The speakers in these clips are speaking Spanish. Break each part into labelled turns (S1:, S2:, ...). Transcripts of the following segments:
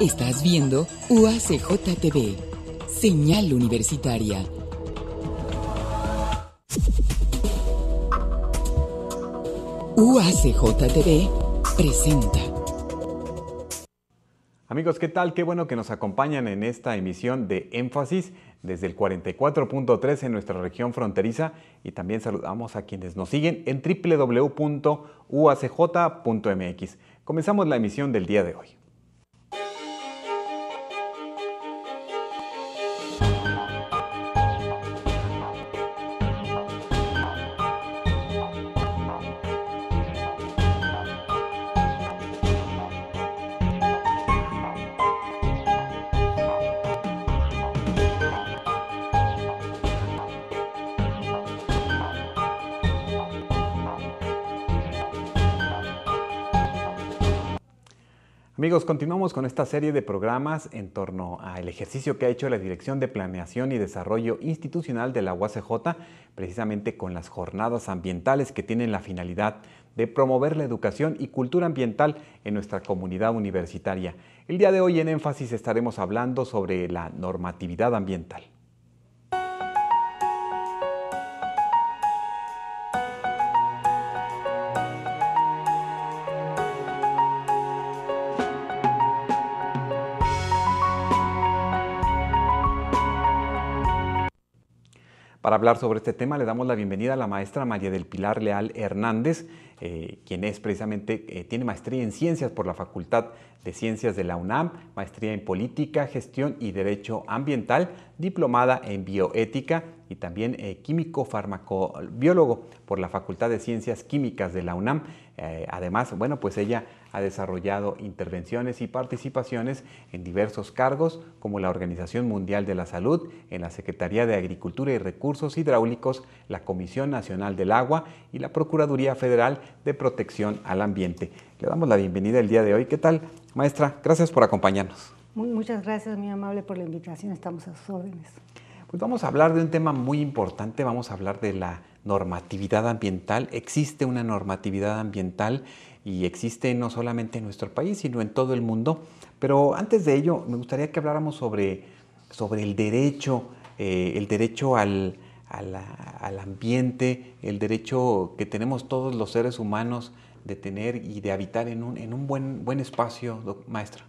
S1: Estás viendo
S2: UACJTV, señal universitaria. UACJTV presenta. Amigos, ¿qué tal? Qué bueno que nos acompañan en esta emisión de Énfasis desde el 44.3 en nuestra región fronteriza y también saludamos a quienes nos siguen en www.uacj.mx. Comenzamos la emisión del día de hoy. Amigos, continuamos con esta serie de programas en torno al ejercicio que ha hecho la Dirección de Planeación y Desarrollo Institucional de la UACJ, precisamente con las jornadas ambientales que tienen la finalidad de promover la educación y cultura ambiental en nuestra comunidad universitaria. El día de hoy en énfasis estaremos hablando sobre la normatividad ambiental. Para hablar sobre este tema le damos la bienvenida a la maestra María del Pilar Leal Hernández, eh, quien es precisamente, eh, tiene maestría en ciencias por la Facultad de Ciencias de la UNAM, maestría en política, gestión y derecho ambiental, diplomada en bioética y también eh, químico farmacobiólogo por la Facultad de Ciencias Químicas de la UNAM. Eh, además, bueno, pues ella ha desarrollado intervenciones y participaciones en diversos cargos como la Organización Mundial de la Salud, en la Secretaría de Agricultura y Recursos Hidráulicos, la Comisión Nacional del Agua y la Procuraduría Federal de Protección al Ambiente. Le damos la bienvenida el día de hoy. ¿Qué tal, maestra? Gracias por acompañarnos.
S1: Muchas gracias, muy amable, por la invitación. Estamos a sus órdenes.
S2: Pues vamos a hablar de un tema muy importante, vamos a hablar de la normatividad ambiental. Existe una normatividad ambiental y existe no solamente en nuestro país, sino en todo el mundo. Pero antes de ello, me gustaría que habláramos sobre, sobre el derecho, eh, el derecho al, ambiente, el derecho que tenemos todos los seres humanos de tener y de habitar en un, en un buen, buen espacio, maestra.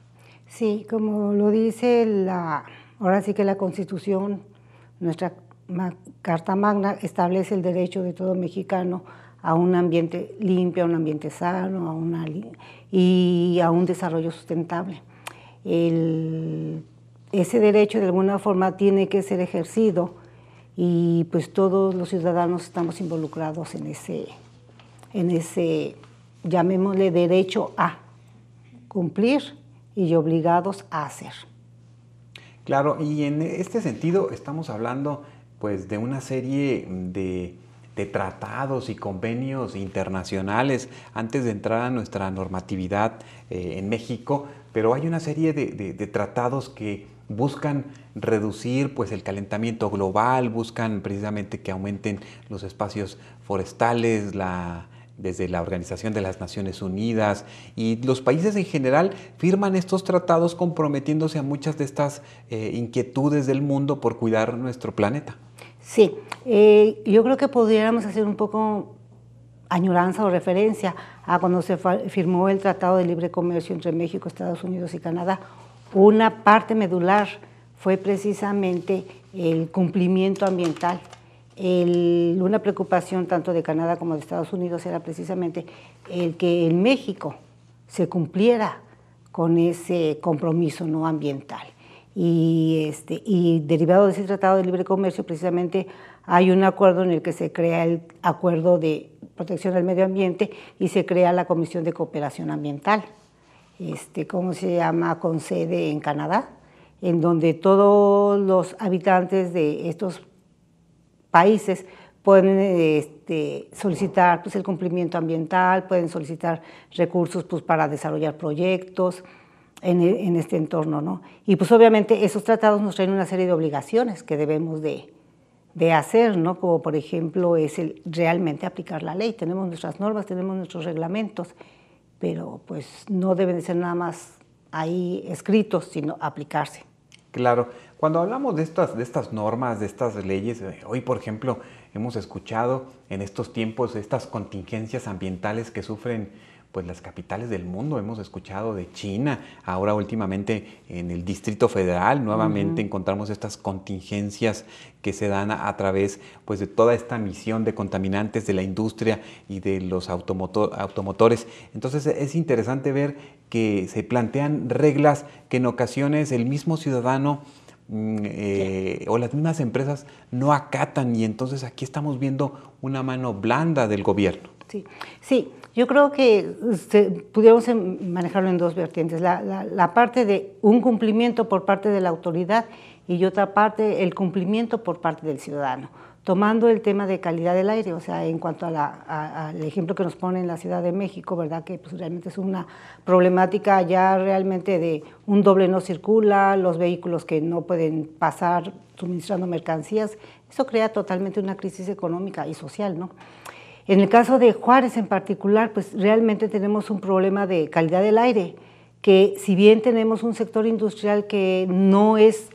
S1: Sí, como lo dice la, ahora sí que la Constitución nuestra Carta Magna establece el derecho de todo mexicano a un ambiente limpio, a un ambiente sano a y a un desarrollo sustentable. ese derecho de alguna forma tiene que ser ejercido y pues todos los ciudadanos estamos involucrados en ese, en ese llamémosle derecho a cumplir y obligados a hacer.
S2: Claro, y en este sentido estamos hablando pues de una serie mm, de, tratados y convenios internacionales antes de entrar a nuestra normatividad eh, en México, pero hay una serie de, de tratados que buscan reducir pues el calentamiento global, buscan precisamente que aumenten los espacios forestales, la, desde la Organización de las Naciones Unidas y los países en general firman estos tratados comprometiéndose a muchas de estas eh, inquietudes del mundo por cuidar nuestro planeta.
S1: Sí, eh, yo creo que pudiéramos hacer un poco añoranza o referencia a cuando se firmó el Tratado de Libre Comercio entre México, Estados Unidos y Canadá. Una parte medular fue precisamente el cumplimiento ambiental una preocupación tanto de Canadá como de Estados Unidos era precisamente el que en México se cumpliera con ese compromiso no ambiental. Y, este, y derivado de ese Tratado de Libre Comercio, precisamente hay un acuerdo en el que se crea el Acuerdo de Protección al Medio Ambiente y se crea la Comisión de Cooperación Ambiental, este, ¿cómo se llama?, con sede en Canadá, en donde todos los habitantes de estos países pueden este, solicitar pues, el cumplimiento ambiental, pueden solicitar recursos pues, para desarrollar proyectos e, en, este entorno. ¿no? Y pues obviamente esos tratados nos traen una serie de obligaciones que debemos de, de hacer, ¿no? como por ejemplo es el realmente aplicar la ley. Tenemos nuestras normas, tenemos nuestros reglamentos, pero pues no deben ser nada más ahí escritos, sino aplicarse.
S2: Claro. Cuando hablamos de estas, de estas normas, de estas leyes, eh, hoy por ejemplo hemos escuchado en estos tiempos estas contingencias ambientales que sufren pues las capitales del mundo. Hemos escuchado de China, ahora últimamente en el Distrito Federal, nuevamente encontramos estas contingencias que se dan a, través pues, de toda esta misión de contaminantes de la industria y de los automotores. Entonces e, es interesante ver que se plantean reglas que en ocasiones el mismo ciudadano Mm, eh, o las mismas empresas no acatan y entonces aquí estamos viendo una mano blanda del gobierno.
S1: Sí, yo creo que se, este, pudiéramos em, manejarlo en dos vertientes. la, la parte de un cumplimiento por parte de la autoridad y otra parte el cumplimiento por parte del ciudadano tomando el tema de calidad del aire, o sea, en cuanto al ejemplo que nos pone en la Ciudad de México, ¿verdad? Que pues, realmente es una problemática ya realmente de un doble no circula, los vehículos que no pueden pasar suministrando mercancías, eso crea totalmente una crisis económica y social, ¿no? En el caso de Juárez en particular, pues realmente tenemos un problema de calidad del aire, que si bien tenemos un sector industrial que no es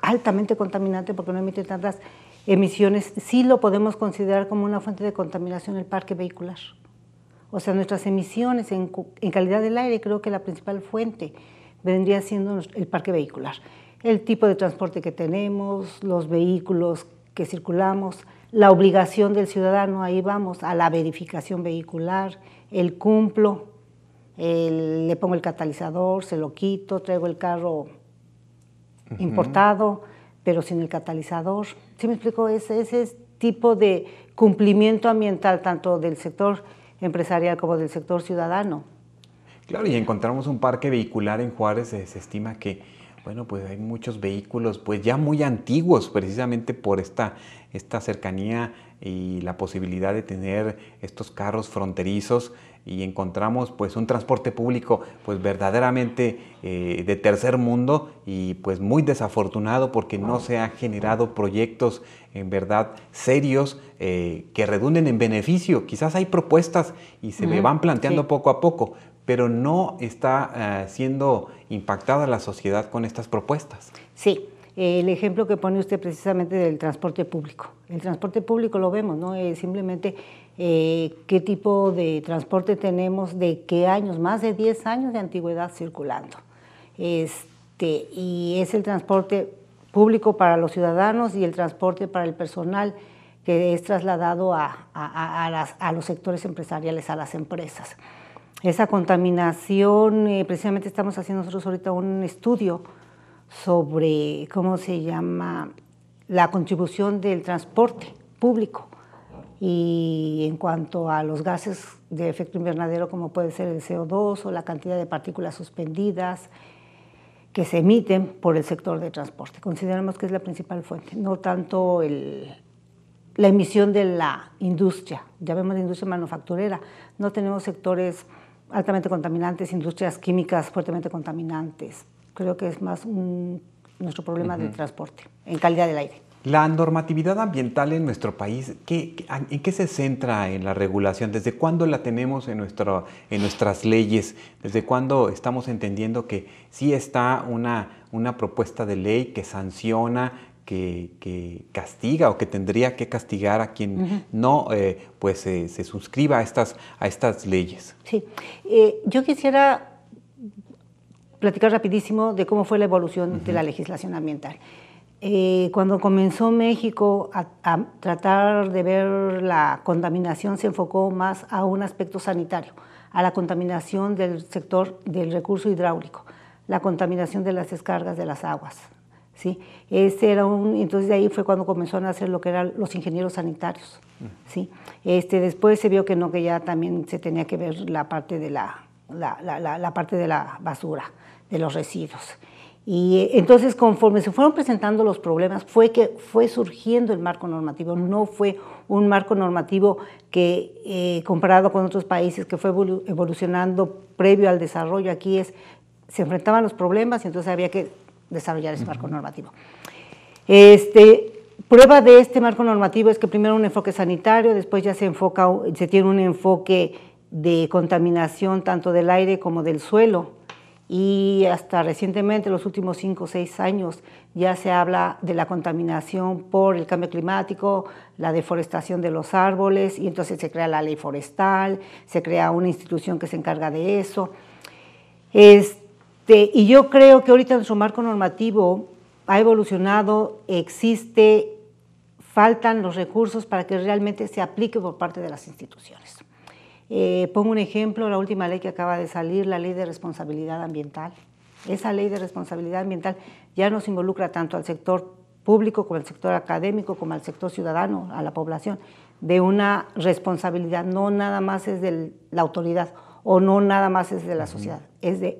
S1: altamente contaminante porque no emite tantas emisiones sí lo podemos considerar como una fuente de contaminación el parque vehicular. O sea, nuestras emisiones en, calidad del aire creo que la principal fuente vendría siendo el parque vehicular. El tipo de transporte que tenemos, los vehículos que circulamos, la obligación del ciudadano, ahí vamos, a la verificación vehicular, el cumplo, le pongo el catalizador, se lo quito, traigo el carro
S2: importado
S1: pero sin el catalizador. ¿Sí me explico? Ese, ese tipo de cumplimiento ambiental, tanto del sector empresarial como del sector ciudadano.
S2: Claro, y encontramos un parque vehicular en Juárez, se, estima que, bueno, pues hay muchos vehículos pues ya muy antiguos, precisamente por esta, esta cercanía y la posibilidad de tener estos carros fronterizos y encontramos pues un transporte público pues verdaderamente eh, de tercer mundo y pues muy desafortunado porque no se han generado proyectos en verdad serios eh, que redunden en beneficio. Quizás hay propuestas y se me van planteando poco a poco, pero no está eh, siendo impactada la sociedad con estas propuestas.
S1: Sí, el ejemplo que pone usted precisamente del transporte público. El transporte público lo vemos, ¿no? Es simplemente eh, qué tipo de transporte tenemos, de qué años, más de 10 años de antigüedad circulando. Este, y es el transporte público para los ciudadanos y el transporte para el personal que es trasladado a, los sectores empresariales, a las empresas. Esa contaminación, eh, precisamente estamos haciendo nosotros ahorita un estudio sobre, ¿cómo se llama?, la contribución del transporte público y en cuanto a los gases de efecto invernadero como puede ser el CO2 o la cantidad de partículas suspendidas que se emiten por el sector de transporte. Consideramos que es la principal fuente, no tanto la emisión de la industria, vemos la industria manufacturera. No tenemos sectores altamente contaminantes, industrias químicas fuertemente contaminantes, creo que es más un, nuestro problema de transporte, en calidad del aire.
S2: La normatividad ambiental en nuestro país, ¿qué, ¿en qué se centra en la regulación? ¿Desde cuándo la tenemos en, nuestro, en nuestras leyes? ¿Desde cuándo estamos entendiendo que sí está una, una propuesta de ley que sanciona, que, castiga o que tendría que castigar a quien no eh, pues, eh, se suscriba a estas, a estas leyes?
S1: Sí, eh, yo quisiera platicar rapidísimo de cómo fue la evolución de la legislación ambiental. Eh, cuando comenzó México a, tratar de ver la contaminación, se enfocó más a un aspecto sanitario, a la contaminación del sector del recurso hidráulico, la contaminación de las descargas de las aguas. ¿sí? Este era un, entonces de ahí fue cuando comenzó a hacer lo que eran los ingenieros sanitarios. ¿sí? este, después se vio que no, que ya también se tenía que ver la parte de la la, parte de la basura, de los residuos. Y eh, entonces, conforme se fueron presentando los problemas, fue que fue surgiendo el marco normativo. No fue un marco normativo que, eh, comparado con otros países, que fue evolucionando previo al desarrollo. Aquí es, se enfrentaban los problemas y entonces había que desarrollar ese marco normativo. Este, prueba de este marco normativo es que primero un enfoque sanitario, después ya se enfoca, se tiene un enfoque de contaminación tanto del aire como del suelo. Y hasta recientemente, los últimos cinco o seis años, ya se habla de la contaminación por el cambio climático, la deforestación de los árboles, y entonces se crea la ley forestal, se crea una institución que se encarga de eso. Este, y yo creo que ahorita nuestro marco normativo ha evolucionado, existe, faltan los recursos para que realmente se aplique por parte de las instituciones. Eh, pongo un ejemplo, la última ley que acaba de salir, la ley de responsabilidad ambiental. Esa ley de responsabilidad ambiental ya nos involucra tanto al sector público como al sector académico, como al sector ciudadano, a la población, de una responsabilidad, no nada más es de la autoridad o no nada más es de la sociedad, es de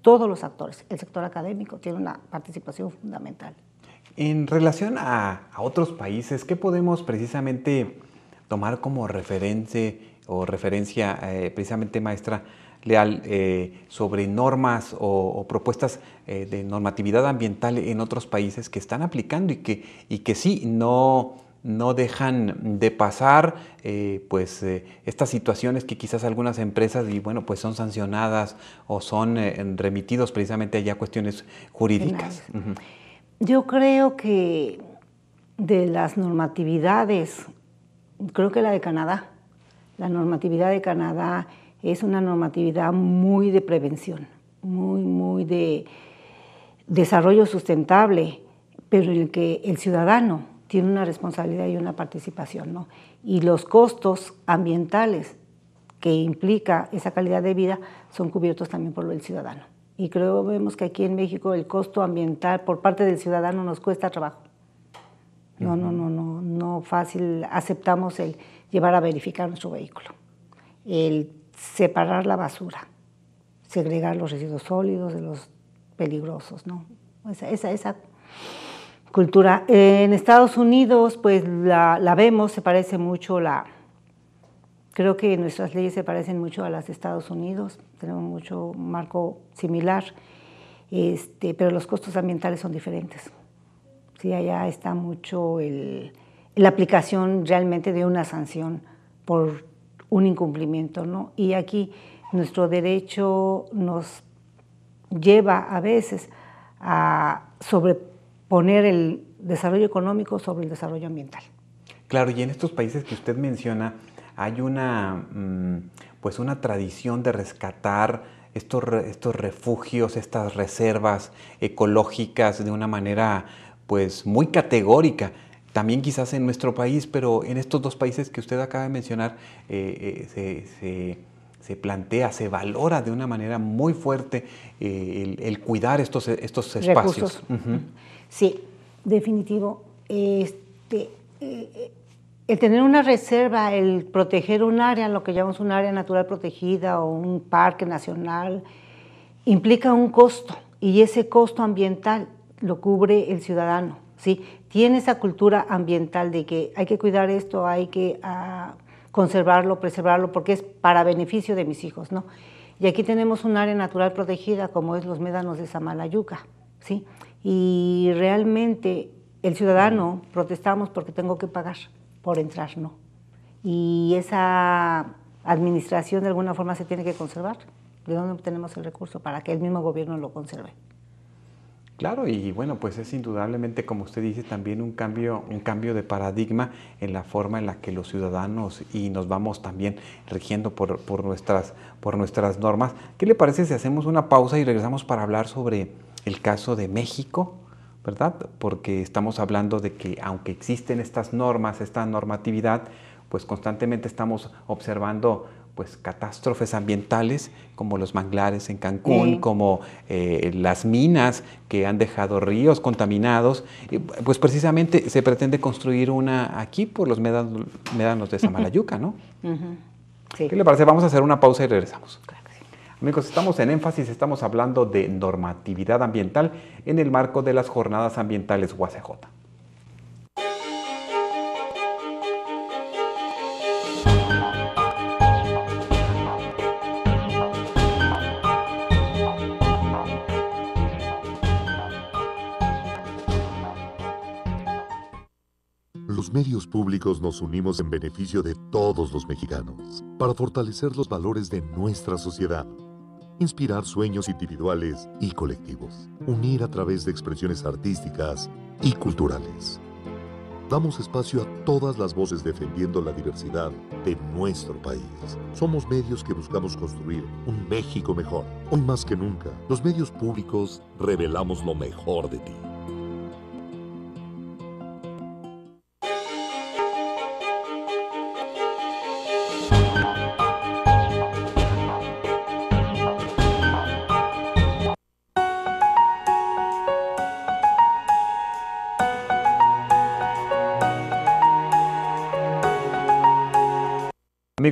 S1: todos los actores. El sector académico tiene una participación fundamental.
S2: En relación a, a otros países, ¿qué podemos precisamente tomar como referencia? o referencia eh, precisamente maestra Leal eh, sobre normas o, propuestas eh, de normatividad ambiental en otros países que están aplicando y que, y que sí, no, no dejan de pasar pues estas situaciones que quizás algunas empresas y bueno pues son sancionadas o son remitidos precisamente allá cuestiones jurídicas.
S1: Yo creo que de las normatividades, creo que la de Canadá la normatividad de Canadá es una normatividad muy de prevención, muy, muy de desarrollo sustentable, pero en el que el ciudadano tiene una responsabilidad y una participación, ¿no? Y los costos ambientales que implica esa calidad de vida son cubiertos también por el ciudadano. Y creo vemos que aquí en México el costo ambiental por parte del ciudadano nos cuesta trabajo. No, no, no, no, no fácil aceptamos el, llevar a verificar nuestro vehículo, el separar la basura, segregar los residuos sólidos de los peligrosos, ¿no? Esa, esa, cultura. En Estados Unidos, pues la, vemos, se parece mucho la... Creo que nuestras leyes se parecen mucho a las de Estados Unidos, tenemos mucho marco similar, este, pero los costos ambientales son diferentes. Sí, allá está mucho el la aplicación realmente de una sanción por un incumplimiento, ¿no? Y aquí nuestro derecho nos lleva a veces a sobreponer el desarrollo económico sobre el desarrollo ambiental.
S2: Claro, y en estos países que usted menciona hay una, mm, pues una tradición de rescatar estos, estos refugios, estas reservas ecológicas de una manera pues muy categórica también quizás en nuestro país, pero en estos dos países que usted acaba de mencionar eh, eh, se, plantea, se valora de una manera muy fuerte eh, el, cuidar estos, estos espacios.
S1: Sí, definitivo. Este, el tener una reserva, el proteger un área, lo que llamamos un área natural protegida o un parque nacional, implica un costo y ese costo ambiental lo cubre el ciudadano ¿sí? Tiene esa cultura ambiental de que hay que cuidar esto, hay que ah, conservarlo, preservarlo, porque es para beneficio de mis hijos, ¿no? Y aquí tenemos un área natural protegida, como es los médanos de Samalayuca, ¿sí? Y realmente el ciudadano protestamos porque tengo que pagar por entrar, ¿no? Y esa administración de alguna forma se tiene que conservar. ¿De dónde tenemos el recurso para que el mismo gobierno lo conserve?
S2: Claro, y bueno, pues es indudablemente, como usted dice, también un cambio, un cambio de paradigma en la forma en la que los ciudadanos y nos vamos también rigiendo por, por nuestras, por nuestras normas. ¿Qué le parece si hacemos una pausa y regresamos para hablar sobre el caso de México? ¿Verdad? Porque estamos hablando de que aunque existen estas normas, esta normatividad, pues constantemente estamos observando pues, catástrofes ambientales como los manglares en Cancún, como eh, las minas que han dejado ríos contaminados. Pues precisamente se pretende construir una aquí por los médanos, de Samalayuca, ¿no? ¿Qué le parece? Vamos a hacer una pausa y regresamos. Amigos, estamos en énfasis, estamos hablando de normatividad ambiental en el marco de las jornadas ambientales UACJ. medios públicos nos unimos en beneficio de todos los mexicanos, para fortalecer los valores de nuestra sociedad, inspirar sueños individuales y colectivos, unir a través de expresiones artísticas y culturales. Damos espacio a todas las voces defendiendo la diversidad de nuestro país. Somos medios que buscamos construir un México mejor. Hoy más que nunca, los medios públicos revelamos lo mejor de ti.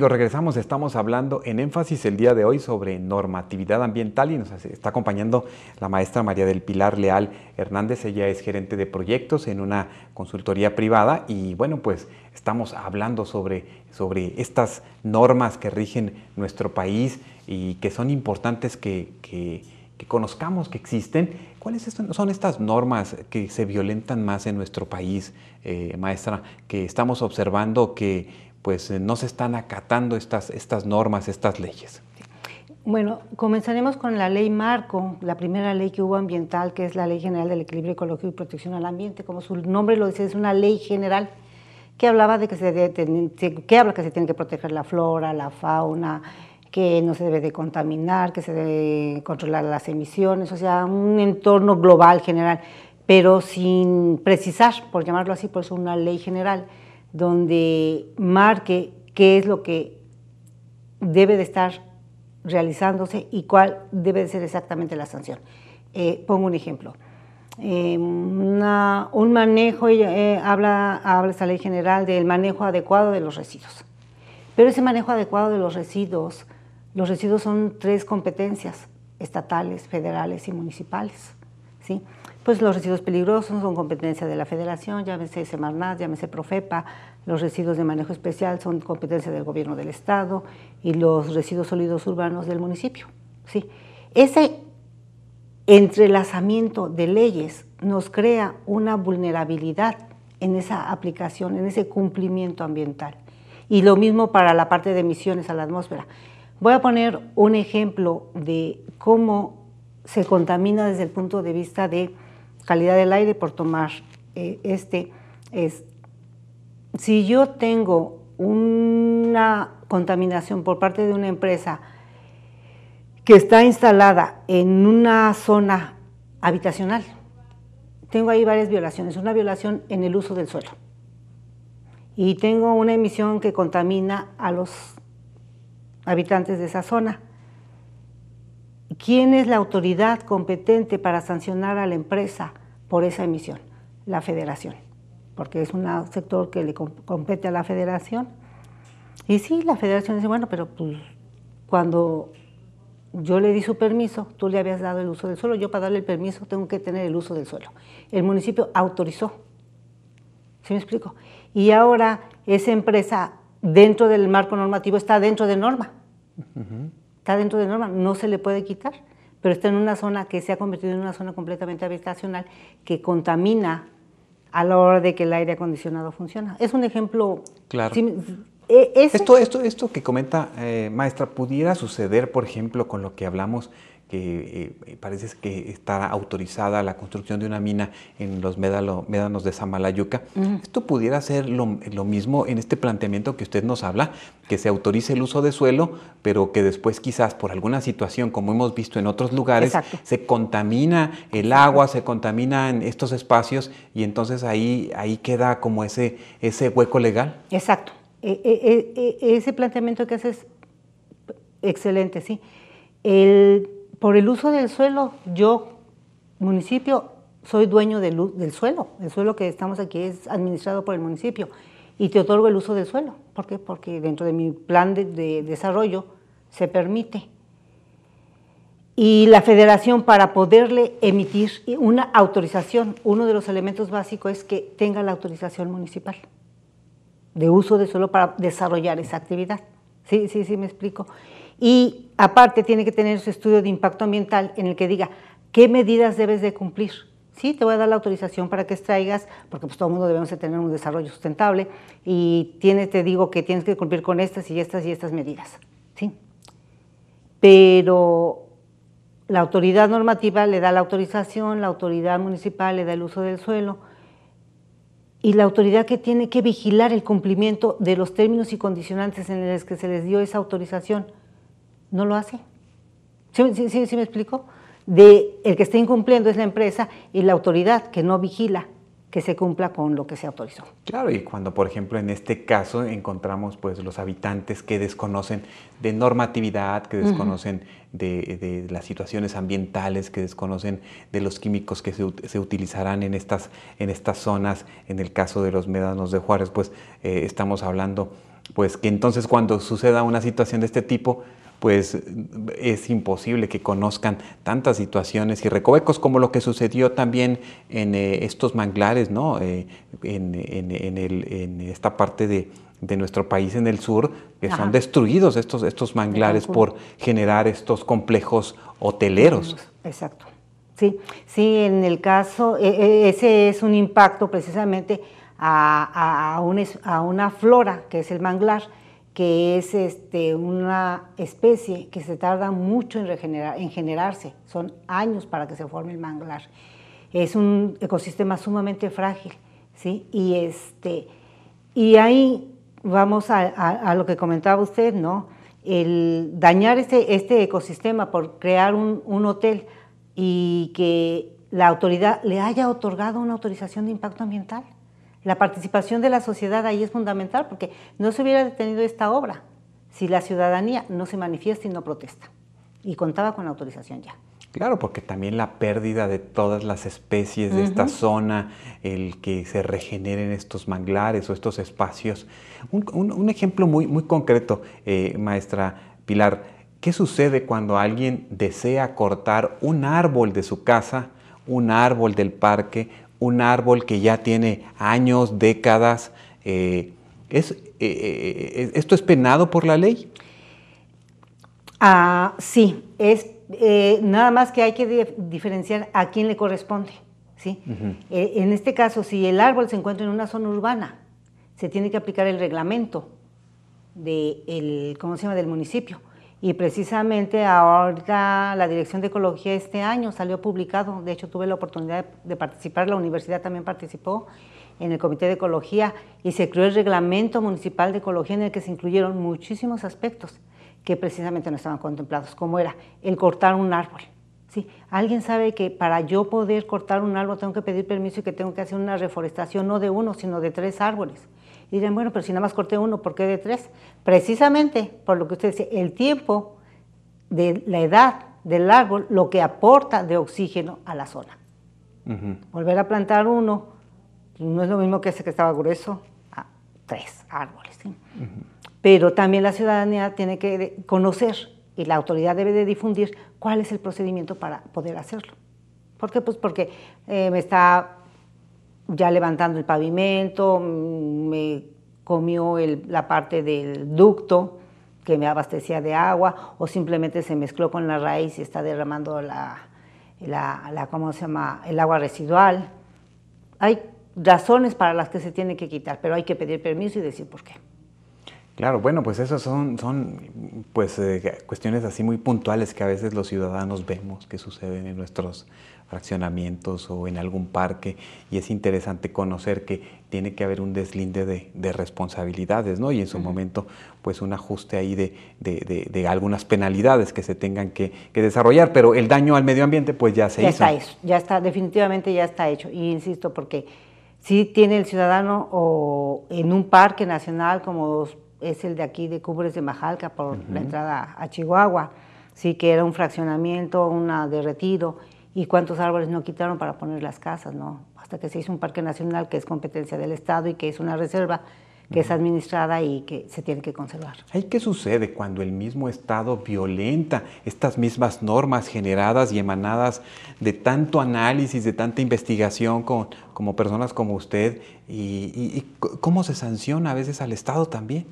S2: regresamos, estamos hablando en énfasis el día de hoy sobre normatividad ambiental y nos está acompañando la maestra María del Pilar Leal Hernández, ella es gerente de proyectos en una consultoría privada y bueno, pues estamos hablando sobre, sobre estas normas que rigen nuestro país y que son importantes que, conozcamos que existen. ¿Cuáles son estas normas que se violentan más en nuestro país, eh, maestra, que estamos observando que pues eh, no se están acatando estas, estas normas, estas leyes?
S1: Bueno, comenzaremos con la ley marco, la primera ley que hubo ambiental, que es la Ley General del Equilibrio Ecológico y Protección al Ambiente. Como su nombre lo dice, es una ley general que hablaba de que se, que habla que se tiene que proteger la flora, la fauna, que no se debe de contaminar, que se debe controlar las emisiones, o sea, un entorno global general, pero sin precisar, por llamarlo así, por eso una ley general donde marque qué es lo que debe de estar realizándose y cuál debe de ser exactamente la sanción. Eh, pongo un ejemplo. Em, un manejo, eh, habla, habla esta ley general del manejo adecuado de los residuos. Pero ese manejo adecuado de los residuos, los residuos son tres competencias, estatales, federales y municipales. ¿sí? pues los residuos peligrosos son competencia de la Federación, llámese Semarnat, llámese Profepa, los residuos de manejo especial son competencia del Gobierno del Estado y los residuos sólidos urbanos del municipio. ¿sí? Ese entrelazamiento de leyes nos crea una vulnerabilidad en esa aplicación, en ese cumplimiento ambiental. Y lo mismo para la parte de emisiones a la atmósfera. Voy a poner un ejemplo de cómo se contamina desde el punto de vista de calidad del aire por tomar eh, este es, si yo tengo una contaminación por parte de una empresa que está instalada en una zona habitacional, tengo ahí varias violaciones. Una violación en el uso del suelo. Y tengo una emisión que contamina a los habitantes de esa zona. ¿Quién es la autoridad competente para sancionar a la empresa por esa emisión? La federación, porque es un sector que le compete a la federación. Y sí, la federación dice, bueno, pero pues cuando yo le di su permiso, tú le habías dado el uso del suelo, yo para darle el permiso tengo que tener el uso del suelo. El municipio autorizó, ¿se me explico? Y ahora esa empresa dentro del marco normativo está dentro de norma está dentro de norma, no se le puede quitar, pero está en una zona que se ha convertido en una zona completamente habitacional que contamina a la hora de que el aire acondicionado funciona. Es un ejemplo... Claro. E, esto,
S2: esto, esto que comenta eh, maestra, ¿pudiera suceder, por ejemplo, con lo que hablamos que eh, parece que está autorizada la construcción de una mina en los médanos de Samalayuca. Esto pudiera ser lo, mismo en este planteamiento que usted nos habla, que se autorice el uso de suelo, pero que después quizás por alguna situación, como hemos visto en otros lugares, se contamina el agua, se contaminan estos espacios y entonces ahí, ahí queda como ese, ese hueco legal.
S1: Exacto. E, e, e, ese planteamiento que haces, excelente, sí. El por el uso del suelo, yo, municipio, soy dueño del, del, suelo. El suelo que estamos aquí es administrado por el municipio y te otorgo el uso del suelo. ¿Por qué? Porque dentro de mi plan de, desarrollo se permite. Y la federación para poderle emitir una autorización, uno de los elementos básicos es que tenga la autorización municipal de uso de suelo para desarrollar esa actividad. Sí, sí, sí, me explico. Y aparte tiene que tener su estudio de impacto ambiental en el que diga qué medidas debes de cumplir. Sí, te voy a dar la autorización para que extraigas, porque pues, todo el mundo debemos de tener un desarrollo sustentable y tiene, te digo que tienes que cumplir con estas y estas y estas medidas. Sí. Pero la autoridad normativa le da la autorización, la autoridad municipal le da el uso del suelo y la autoridad que tiene que vigilar el cumplimiento de los términos y condicionantes en los que se les dio esa autorización no lo hace. ¿Sí, me explico? De el que está incumpliendo es la empresa y la autoridad que no vigila que se cumpla con lo que se autorizó.
S2: Claro, y cuando por ejemplo en este caso encontramos pues los habitantes que desconocen de normatividad, que desconocen de, las situaciones ambientales, que desconocen de los químicos que se, utilizarán en estas, en estas zonas, en el caso de los médanos de Juárez, pues eh, estamos hablando pues que entonces cuando suceda una situación de este tipo, pues es imposible que conozcan tantas situaciones y recovecos como lo que sucedió también en eh, estos manglares, ¿no? Eh, en, esta parte de, nuestro país en el sur, que son destruidos estos, estos manglares por generar estos complejos hoteleros.
S1: Exacto. Sí, sí, en el caso, e, e, ese es un impacto precisamente a una flora, que es el manglar, que es este, una especie que se tarda mucho en, regenerar, en generarse, son años para que se forme el manglar. Es un ecosistema sumamente frágil, ¿sí? Y, este, y ahí vamos a, lo que comentaba usted, ¿no? El dañar este, este ecosistema por crear un hotel y que la autoridad le haya otorgado una autorización de impacto ambiental la participación de la sociedad ahí es fundamental porque no se hubiera detenido esta obra si la ciudadanía no se manifiesta y no protesta. Y contaba con la autorización ya.
S2: Claro, porque también la pérdida de todas las especies de esta zona, el que se regeneren estos manglares o estos espacios. Un, ejemplo muy, muy concreto, eh, maestra Pilar, ¿qué sucede cuando alguien desea cortar un árbol de su casa, un árbol del parque un árbol que ya tiene años, décadas. Eh, es, eh, eh, ¿Esto es penado por la ley?
S1: Ah, sí, es nada más que hay que diferenciar a quién le corresponde. ¿sí? en este caso, si el árbol se encuentra en una zona urbana, se tiene que aplicar el reglamento de el, ¿cómo se llama? del municipio. Y precisamente ahora la Dirección de Ecología este año salió publicado, de hecho tuve la oportunidad de, participar, la universidad también participó en el Comité de Ecología y se creó el Reglamento Municipal de Ecología en el que se incluyeron muchísimos aspectos que precisamente no estaban contemplados, como era el cortar un árbol. ¿sí? Alguien sabe que para yo poder cortar un árbol tengo que pedir permiso y que tengo que hacer una reforestación no de uno, sino de tres árboles y dirán, bueno, pero si nada más corté uno, ¿por qué de tres? Precisamente por lo que usted dice, el tiempo de la edad del árbol, lo que aporta de oxígeno a la zona. Volver a plantar uno no es lo mismo que ese que estaba grueso a tres árboles. Pero también la ciudadanía tiene que conocer y la autoridad debe de difundir cuál es el procedimiento para poder hacerlo. ¿Por qué? Pues porque eh, me está ya levantando el pavimento, mm, me comió la parte del ducto que me abastecía de agua o simplemente se mezcló con la raíz y está derramando la, ¿cómo se llama? el agua residual. Hay razones para las que se tiene que quitar, pero hay que pedir permiso y decir por qué.
S2: Claro, bueno, pues esas son, son pues, eh, cuestiones así muy puntuales que a veces los ciudadanos vemos que suceden en nuestros fraccionamientos o en algún parque y es interesante conocer que tiene que haber un deslinde de, responsabilidades, ¿no? Y en su momento, pues un ajuste ahí de, de, algunas penalidades que se tengan que, desarrollar, pero el daño al medio ambiente, pues ya se hizo. Ya está
S1: ya está, definitivamente ya está hecho. Y insisto, porque si tiene el ciudadano o en un parque nacional como es el de aquí de Cubres de Majalca por la entrada a Chihuahua, sí que era un fraccionamiento, una derretido y cuántos árboles no quitaron para poner las casas, ¿no? Hasta que se hizo un parque nacional que es competencia del Estado y que es una reserva que es administrada y que se tiene que conservar.
S2: qué sucede cuando el mismo Estado violenta estas mismas normas generadas y emanadas de tanto análisis, de tanta investigación con, como personas como usted? y, cómo se sanciona a veces al Estado también?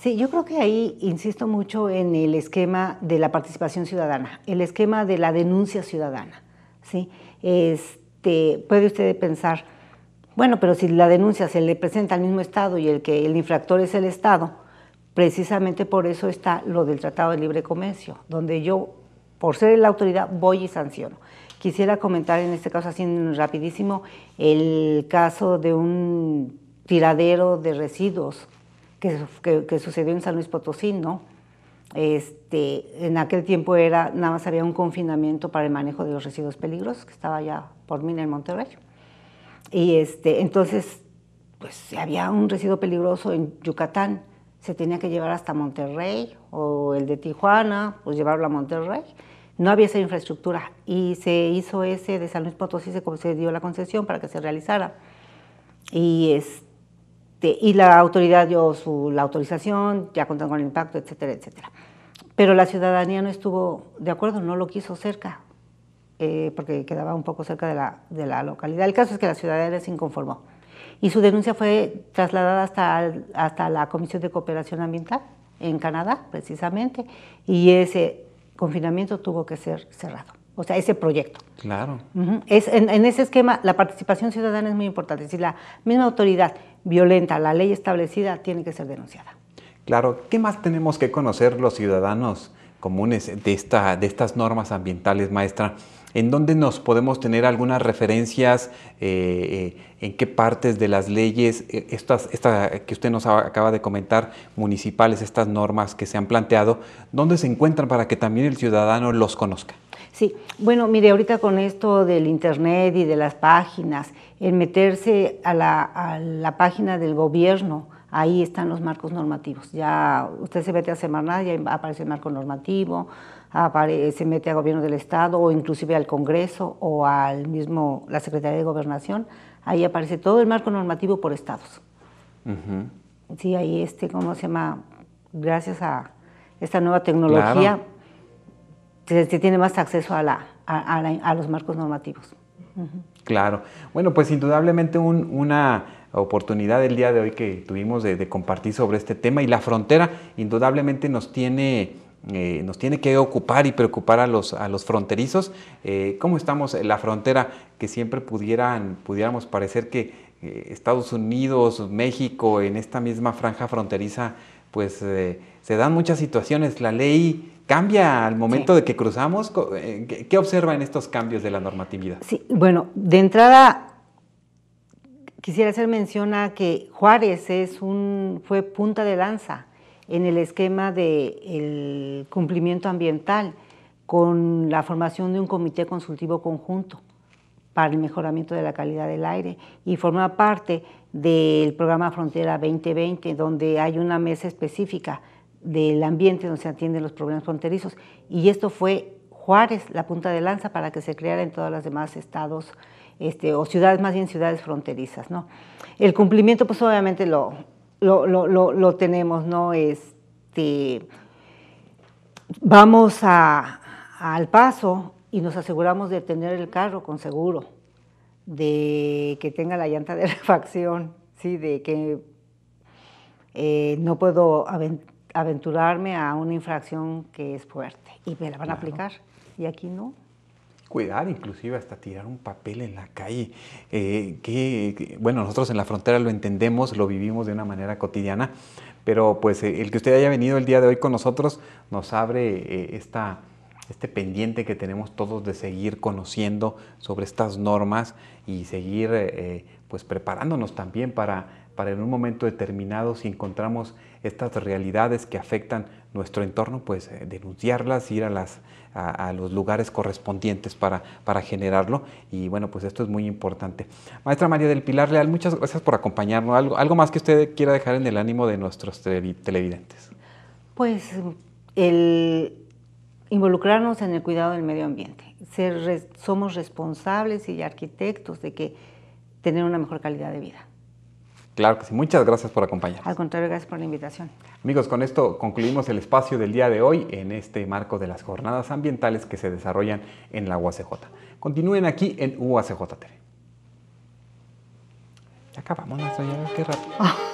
S1: Sí, yo creo que ahí insisto mucho en el esquema de la participación ciudadana, el esquema de la denuncia ciudadana. ¿sí? Este, puede usted pensar, bueno, pero si la denuncia se le presenta al mismo Estado y el que el infractor es el Estado, precisamente por eso está lo del Tratado de Libre Comercio, donde yo, por ser la autoridad, voy y sanciono. Quisiera comentar en este caso, así rapidísimo, el caso de un tiradero de residuos que, que sucedió en San Luis Potosí, ¿no? Este, en aquel tiempo era, nada más había un confinamiento para el manejo de los residuos peligrosos, que estaba ya por mí en Monterrey. Y este, entonces, pues si había un residuo peligroso en Yucatán, se tenía que llevar hasta Monterrey o el de Tijuana, pues llevarlo a Monterrey. No había esa infraestructura y se hizo ese de San Luis Potosí, se dio la concesión para que se realizara. Y, este, este, y la autoridad dio su, la autorización, ya contando con el impacto, etcétera, etcétera. Pero la ciudadanía no estuvo de acuerdo, no lo quiso cerca, eh, porque quedaba un poco cerca de la, localidad. El caso es que la ciudadanía se inconformó y su denuncia fue trasladada hasta, hasta la Comisión de Cooperación Ambiental en Canadá, precisamente, y ese confinamiento tuvo que ser cerrado. O sea, ese proyecto. Claro. es, en, ese esquema, la participación ciudadana es muy importante. Si la misma autoridad violenta la ley establecida tiene que ser denunciada.
S2: Claro, ¿qué más tenemos que conocer los ciudadanos comunes de, de estas normas ambientales, maestra? ¿En dónde nos podemos tener algunas referencias? Eh, eh, ¿En qué partes de las leyes, eh, estas, que usted nos acaba de comentar, municipales, estas normas que se han planteado, dónde se encuentran para que también el ciudadano los conozca?
S1: Sí, bueno, mire, ahorita con esto del Internet y de las páginas, el meterse a la, página del gobierno, ahí están los marcos normativos. Ya usted se mete a Semarnat, ya aparece el marco normativo, se mete al gobierno del Estado o inclusive al Congreso o al mismo la Secretaría de Gobernación, ahí aparece todo el marco normativo por estados. Sí, ahí este, ¿cómo se llama? Gracias a esta nueva tecnología se, tiene más acceso a, la, a, los marcos normativos.
S2: Claro. Bueno, pues indudablemente una oportunidad el día de hoy que tuvimos de, compartir sobre este tema y la frontera indudablemente nos tiene eh, nos tiene que ocupar y preocupar a los, a los fronterizos. Eh, ¿Cómo estamos en la frontera que siempre pudieran, pudiéramos parecer que eh, Estados Unidos, México, en esta misma franja fronteriza, pues se dan muchas situaciones. La ley cambia al momento de que cruzamos. ¿Qué, observa en estos cambios de la normatividad? Sí,
S1: bueno, de entrada quisiera hacer mención a que Juárez es un, fue punta de lanza en el esquema del de cumplimiento ambiental con la formación de un comité consultivo conjunto para el mejoramiento de la calidad del aire y forma parte del programa Frontera 2020, donde hay una mesa específica del ambiente donde se atienden los problemas fronterizos. Y esto fue Juárez, la punta de lanza, para que se creara en todos los demás estados este, o ciudades, más bien ciudades fronterizas. El cumplimiento, pues obviamente lo, lo, lo, lo, tenemos, ¿no? Este, vamos a, al paso y nos aseguramos de tener el carro con seguro, de que tenga la llanta de refacción, ¿sí? de que eh, no puedo aventurarme a una infracción que es fuerte y me la van a aplicar y aquí no
S2: cuidar, inclusive hasta tirar un papel en la calle, eh, que, bueno, nosotros en la frontera lo entendemos, lo vivimos de una manera cotidiana, pero pues eh, el que usted haya venido el día de hoy con nosotros nos abre eh, esta, este pendiente que tenemos todos de seguir conociendo sobre estas normas y seguir pues preparándonos también para, para en un momento determinado si encontramos estas realidades que afectan nuestro entorno, pues eh, denunciarlas, ir a, las, a, los lugares correspondientes para, para, generarlo. Y bueno, pues esto es muy importante. Maestra María del Pilar Leal, muchas gracias por acompañarnos. Algo, algo más que usted quiera dejar en el ánimo de nuestros televidentes.
S1: Pues el involucrarnos en el cuidado del medio ambiente. Ser, somos responsables y arquitectos de que tener una mejor calidad de vida.
S2: Claro que sí. Muchas gracias por acompañarnos.
S1: Al contrario, gracias por la invitación.
S2: Amigos, con esto concluimos el espacio del día de hoy en este marco de las jornadas ambientales que se desarrollan en la UACJ. Continúen aquí en UACJ Ya acabamos, ¿no? qué rápido.